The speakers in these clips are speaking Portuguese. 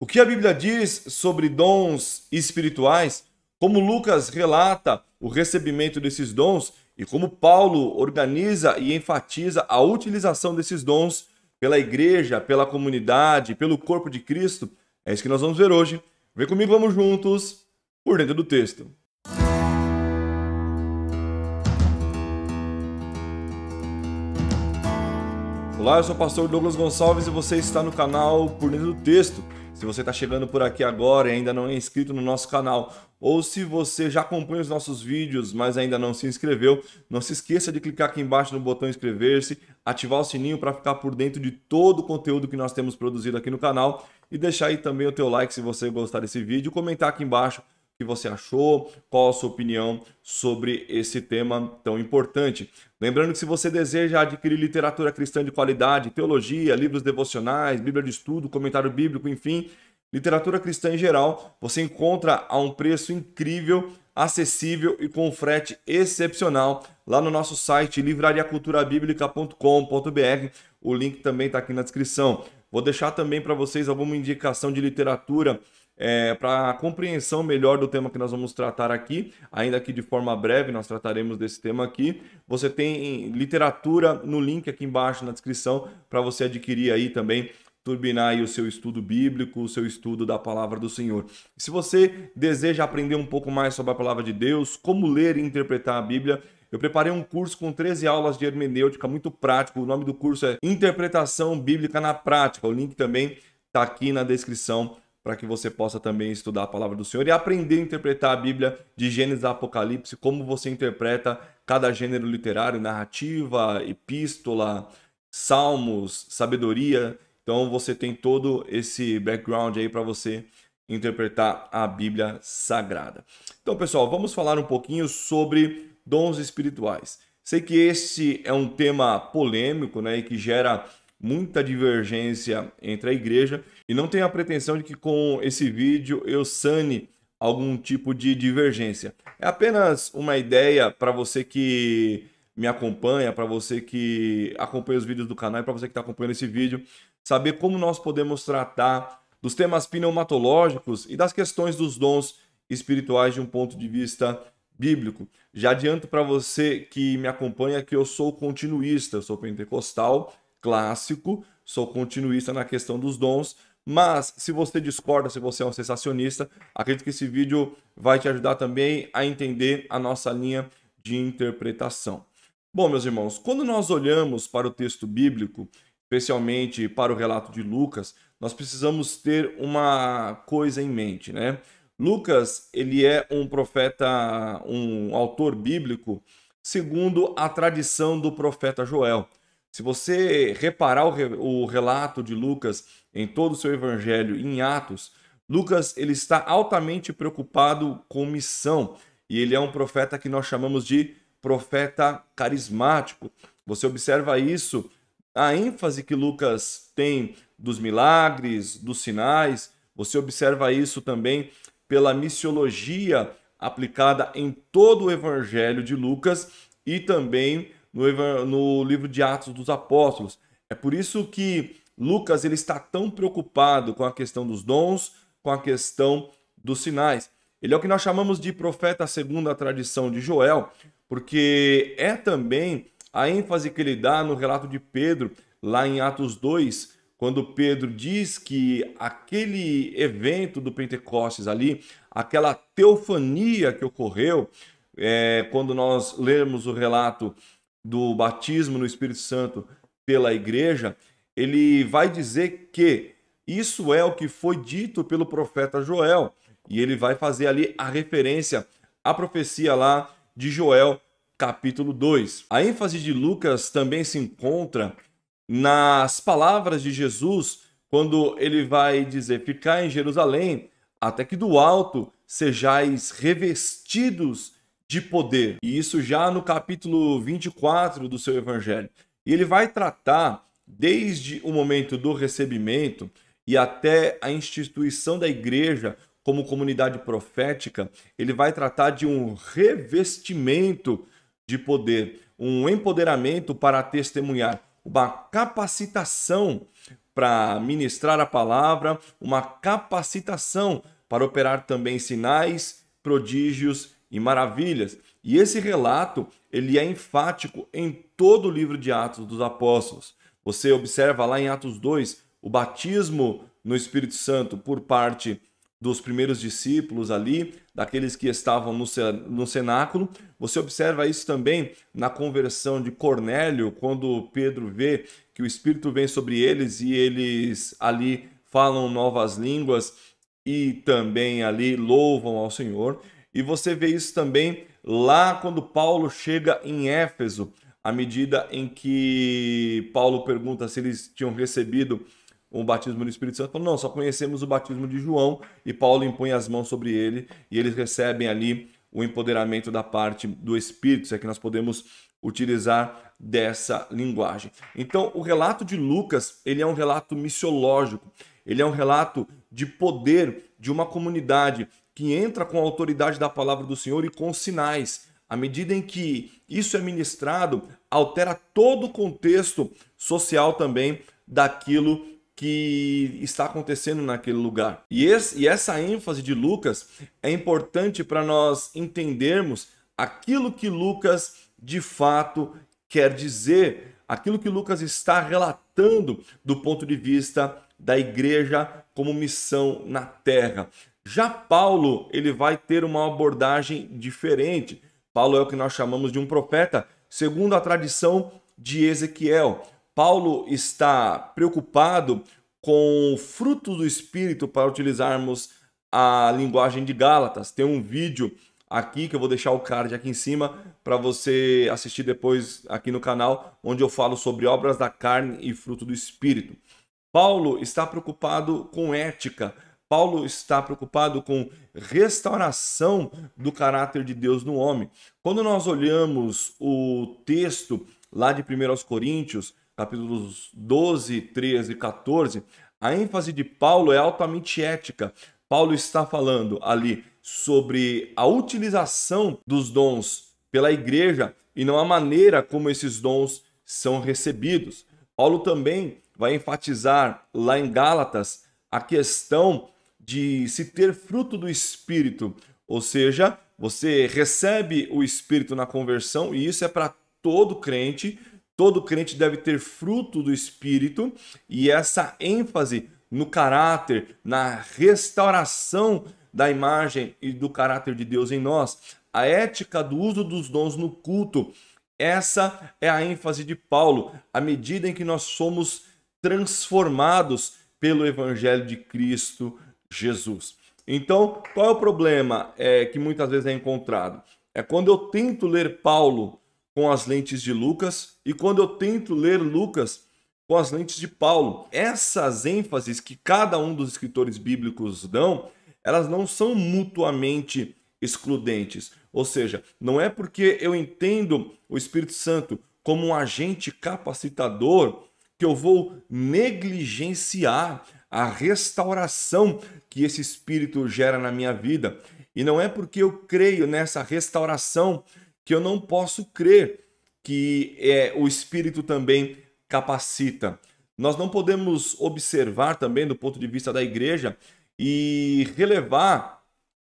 O que a Bíblia diz sobre dons espirituais, como Lucas relata o recebimento desses dons e como Paulo organiza e enfatiza a utilização desses dons pela igreja, pela comunidade, pelo corpo de Cristo, é isso que nós vamos ver hoje. Vem comigo, vamos juntos por dentro do texto. Olá, eu sou o pastor Douglas Gonçalves e você está no canal Por Dentro do Texto. Se você está chegando por aqui agora e ainda não é inscrito no nosso canal, ou se você já acompanha os nossos vídeos, mas ainda não se inscreveu, não se esqueça de clicar aqui embaixo no botão inscrever-se, ativar o sininho para ficar por dentro de todo o conteúdo que nós temos produzido aqui no canal e deixar aí também o teu like se você gostar desse vídeo, comentar aqui embaixo que você achou, qual a sua opinião sobre esse tema tão importante. Lembrando que se você deseja adquirir literatura cristã de qualidade, teologia, livros devocionais, Bíblia de estudo, comentário bíblico, enfim, literatura cristã em geral, você encontra a um preço incrível, acessível e com frete excepcional lá no nosso site livrariaculturabiblica.com.br. O link também está aqui na descrição. Vou deixar também para vocês alguma indicação de literatura é, para compreensão melhor do tema que nós vamos tratar aqui, ainda que de forma breve, nós trataremos desse tema aqui. Você tem literatura no link aqui embaixo na descrição para você adquirir aí também turbinar aí o seu estudo bíblico, o seu estudo da palavra do Senhor. Se você deseja aprender um pouco mais sobre a palavra de Deus, como ler e interpretar a Bíblia, eu preparei um curso com 13 aulas de hermenêutica muito prático. O nome do curso é Interpretação Bíblica na Prática. O link também está aqui na descrição para que você possa também estudar a palavra do Senhor e aprender a interpretar a Bíblia de Gênesis a Apocalipse, como você interpreta cada gênero literário, narrativa, epístola, salmos, sabedoria. Então você tem todo esse background aí para você interpretar a Bíblia Sagrada. Então, pessoal, vamos falar um pouquinho sobre dons espirituais. Sei que esse é um tema polêmico, né, e que gera muita divergência entre a igreja e não tenho a pretensão de que com esse vídeo eu sane algum tipo de divergência. É apenas uma ideia para você que me acompanha, para você que acompanha os vídeos do canal e para você que está acompanhando esse vídeo, saber como nós podemos tratar dos temas pneumatológicos e das questões dos dons espirituais de um ponto de vista bíblico. Já adianto para você que me acompanha que eu sou continuista, eu sou pentecostal clássico, sou continuista na questão dos dons, mas se você discorda, se você é um sensacionista, acredito que esse vídeo vai te ajudar também a entender a nossa linha de interpretação. Bom, meus irmãos, quando nós olhamos para o texto bíblico, especialmente para o relato de Lucas, nós precisamos ter uma coisa em mente, né? Lucas, ele é um profeta, um autor bíblico segundo a tradição do profeta Joel. Se você reparar o, re, o relato de Lucas em todo o seu evangelho em Atos, Lucas ele está altamente preocupado com missão e ele é um profeta que nós chamamos de profeta carismático. Você observa isso, a ênfase que Lucas tem dos milagres, dos sinais, você observa isso também pela missiologia aplicada em todo o evangelho de Lucas e também no, no livro de Atos dos Apóstolos. É por isso que Lucas ele está tão preocupado com a questão dos dons, com a questão dos sinais. Ele é o que nós chamamos de profeta segundo a tradição de Joel, porque é também a ênfase que ele dá no relato de Pedro, lá em Atos 2, quando Pedro diz que aquele evento do Pentecostes ali, aquela teofania que ocorreu, é, quando nós lermos o relato do batismo no Espírito Santo pela igreja, ele vai dizer que isso é o que foi dito pelo profeta Joel. E ele vai fazer ali a referência à profecia lá de Joel, capítulo 2. A ênfase de Lucas também se encontra nas palavras de Jesus, quando ele vai dizer: Ficai em Jerusalém, até que do alto sejais revestidos de poder. E isso já no capítulo 24 do seu evangelho. E ele vai tratar desde o momento do recebimento e até a instituição da igreja como comunidade profética, ele vai tratar de um revestimento de poder, um empoderamento para testemunhar, uma capacitação para ministrar a palavra, uma capacitação para operar também sinais, prodígios e maravilhas. E esse relato, ele é enfático em todo o livro de Atos dos Apóstolos. Você observa lá em Atos 2 o batismo no Espírito Santo por parte dos primeiros discípulos ali, daqueles que estavam no, no cenáculo. Você observa isso também na conversão de Cornélio, quando Pedro vê que o Espírito vem sobre eles e eles ali falam novas línguas e também ali louvam ao Senhor. E você vê isso também lá quando Paulo chega em Éfeso, à medida em que Paulo pergunta se eles tinham recebido o batismo do Espírito Santo, falou, não, só conhecemos o batismo de João, e Paulo impõe as mãos sobre ele, e eles recebem ali o empoderamento da parte do Espírito, se é que nós podemos utilizar dessa linguagem. Então, o relato de Lucas, ele é um relato missiológico, ele é um relato de poder de uma comunidade que entra com a autoridade da palavra do Senhor e com sinais. À medida em que isso é ministrado, altera todo o contexto social também daquilo que está acontecendo naquele lugar. E, esse, e essa ênfase de Lucas é importante para nós entendermos aquilo que Lucas de fato quer dizer, aquilo que Lucas está relatando do ponto de vista da igreja como missão na terra. Já Paulo, ele vai ter uma abordagem diferente. Paulo é o que nós chamamos de um profeta, segundo a tradição de Ezequiel. Paulo está preocupado com o fruto do espírito para utilizarmos a linguagem de Gálatas. Tem um vídeo aqui que eu vou deixar o card aqui em cima para você assistir depois aqui no canal, onde eu falo sobre obras da carne e fruto do espírito. Paulo está preocupado com ética. Paulo está preocupado com restauração do caráter de Deus no homem. Quando nós olhamos o texto lá de 1 Coríntios, capítulos 12, 13 e 14, a ênfase de Paulo é altamente ética. Paulo está falando ali sobre a utilização dos dons pela igreja e não a maneira como esses dons são recebidos. Paulo também vai enfatizar lá em Gálatas a questão de se ter fruto do Espírito, ou seja, você recebe o Espírito na conversão e isso é para todo crente. Todo crente deve ter fruto do Espírito e essa ênfase no caráter, na restauração da imagem e do caráter de Deus em nós, a ética do uso dos dons no culto. Essa é a ênfase de Paulo, à medida em que nós somos transformados pelo Evangelho de Cristo, Jesus. Então, qual é o problema é, que muitas vezes é encontrado? É quando eu tento ler Paulo com as lentes de Lucas e quando eu tento ler Lucas com as lentes de Paulo. Essas ênfases que cada um dos escritores bíblicos dão, elas não são mutuamente excludentes. Ou seja, não é porque eu entendo o Espírito Santo como um agente capacitador que eu vou negligenciar a restauração que esse Espírito gera na minha vida. E não é porque eu creio nessa restauração que eu não posso crer que é, o Espírito também capacita. Nós não podemos observar também, do ponto de vista da igreja, e relevar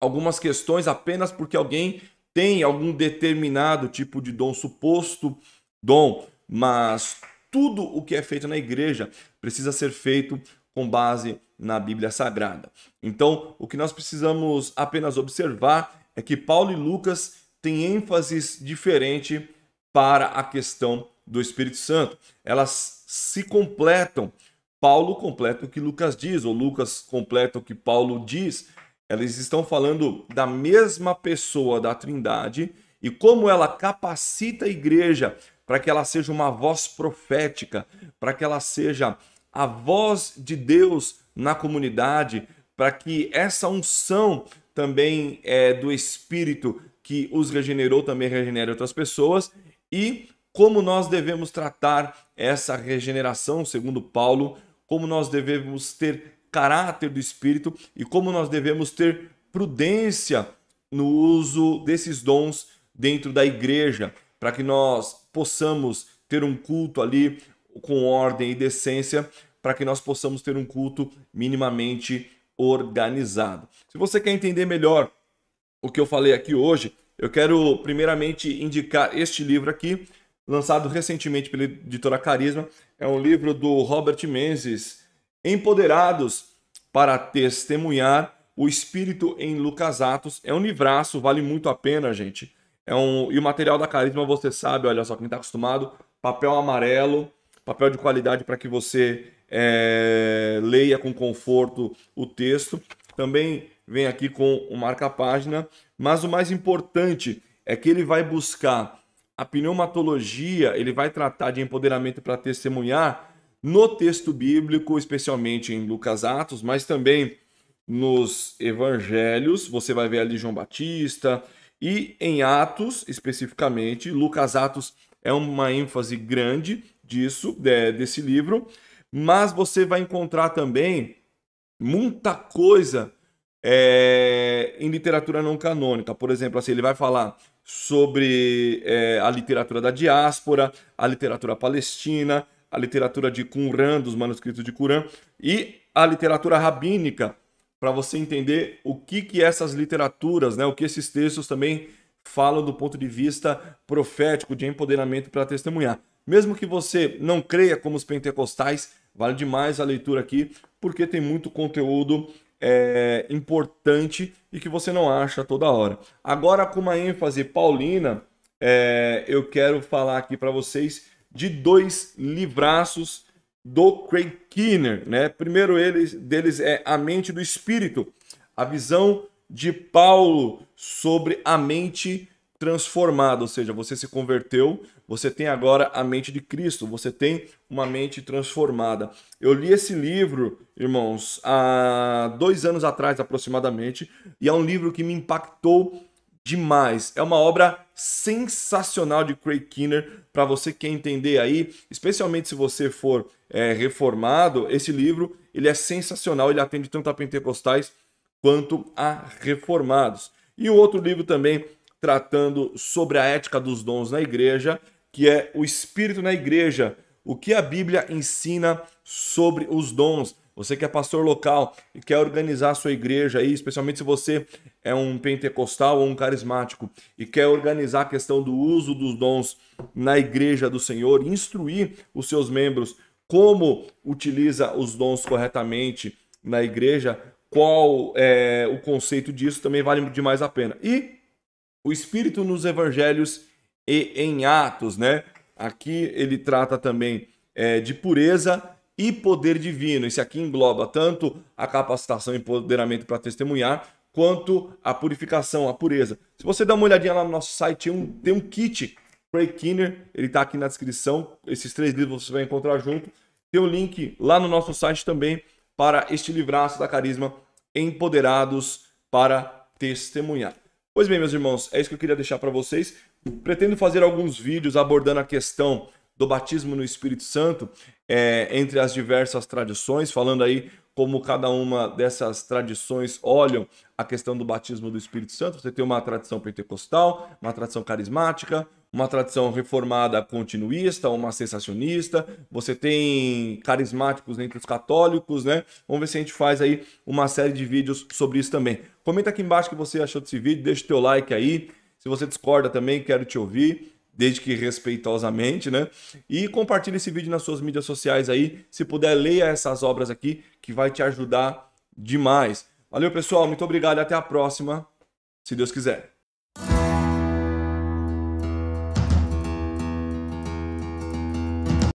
algumas questões apenas porque alguém tem algum determinado tipo de dom suposto, dom, mas tudo o que é feito na igreja precisa ser feito com base na Bíblia Sagrada. Então, o que nós precisamos apenas observar é que Paulo e Lucas têm ênfases diferente para a questão do Espírito Santo. Elas se completam. Paulo completa o que Lucas diz, ou Lucas completa o que Paulo diz. Elas estão falando da mesma pessoa da Trindade e como ela capacita a igreja para que ela seja uma voz profética, para que ela seja a voz de Deus na comunidade, para que essa unção também é, do Espírito que os regenerou também regenere outras pessoas e como nós devemos tratar essa regeneração, segundo Paulo, como nós devemos ter caráter do Espírito e como nós devemos ter prudência no uso desses dons dentro da igreja, para que nós possamos ter um culto ali com ordem e decência para que nós possamos ter um culto minimamente organizado. Se você quer entender melhor o que eu falei aqui hoje, eu quero primeiramente indicar este livro aqui, lançado recentemente pela editora Carisma. É um livro do Robert Menzies, Empoderados para Testemunhar o Espírito em Lucas Atos. É um livraço, vale muito a pena, gente. É um... E o material da Carisma, você sabe, olha só, quem está acostumado, papel amarelo, papel de qualidade para que você é, leia com conforto o texto. Também vem aqui com o marca-página, mas o mais importante é que ele vai buscar a pneumatologia, ele vai tratar de empoderamento para testemunhar no texto bíblico, especialmente em Lucas Atos, mas também nos evangelhos, você vai ver ali João Batista, e em Atos, especificamente, Lucas Atos é uma ênfase grande disso, é, desse livro, mas você vai encontrar também muita coisa é, em literatura não canônica. Por exemplo, assim, ele vai falar sobre é, a literatura da diáspora, a literatura palestina, a literatura de Qumran, dos manuscritos de Qumran, e a literatura rabínica, para você entender o que, que essas literaturas, né, o que esses textos também falam do ponto de vista profético, de empoderamento para testemunhar. Mesmo que você não creia como os pentecostais, vale demais a leitura aqui, porque tem muito conteúdo é, importante e que você não acha toda hora. Agora, com uma ênfase paulina, é, eu quero falar aqui para vocês de dois livraços do Craig Keener. Né? Primeiro eles, deles é A Mente do Espírito, a visão de Paulo sobre a mente transformado, ou seja, você se converteu, você tem agora a mente de Cristo, você tem uma mente transformada. Eu li esse livro, irmãos, há dois anos atrás aproximadamente, e é um livro que me impactou demais. É uma obra sensacional de Craig Kinner para você que quer entender aí, especialmente se você for é, reformado. Esse livro ele é sensacional, ele atende tanto a pentecostais quanto a reformados. E o outro livro também tratando sobre a ética dos dons na igreja, que é o espírito na igreja, o que a Bíblia ensina sobre os dons. Você que é pastor local e quer organizar a sua igreja aí, especialmente se você é um pentecostal ou um carismático e quer organizar a questão do uso dos dons na igreja do Senhor, instruir os seus membros como utiliza os dons corretamente na igreja, qual é o conceito disso, também vale demais a pena. E o Espírito nos Evangelhos e em Atos, né? Aqui ele trata também é, de pureza e poder divino. Esse aqui engloba tanto a capacitação e empoderamento para testemunhar, quanto a purificação, a pureza. Se você dá uma olhadinha lá no nosso site, tem um, tem um kit Craig Kinner, ele está aqui na descrição. Esses três livros você vai encontrar junto. Tem o um link lá no nosso site também para este livraço da Carisma Empoderados para Testemunhar. Pois bem, meus irmãos, é isso que eu queria deixar para vocês. Pretendo fazer alguns vídeos abordando a questão do batismo no Espírito Santo é, entre as diversas tradições, falando aí como cada uma dessas tradições olham a questão do batismo do Espírito Santo. Você tem uma tradição pentecostal, uma tradição carismática, uma tradição reformada continuista, uma sensacionista, você tem carismáticos entre os católicos, né? Vamos ver se a gente faz aí uma série de vídeos sobre isso também. Comenta aqui embaixo o que você achou desse vídeo, deixa o teu like aí. Se você discorda também, quero te ouvir, desde que respeitosamente, né? E compartilhe esse vídeo nas suas mídias sociais aí. Se puder, leia essas obras aqui, que vai te ajudar demais. Valeu, pessoal. Muito obrigado. e Até a próxima, se Deus quiser.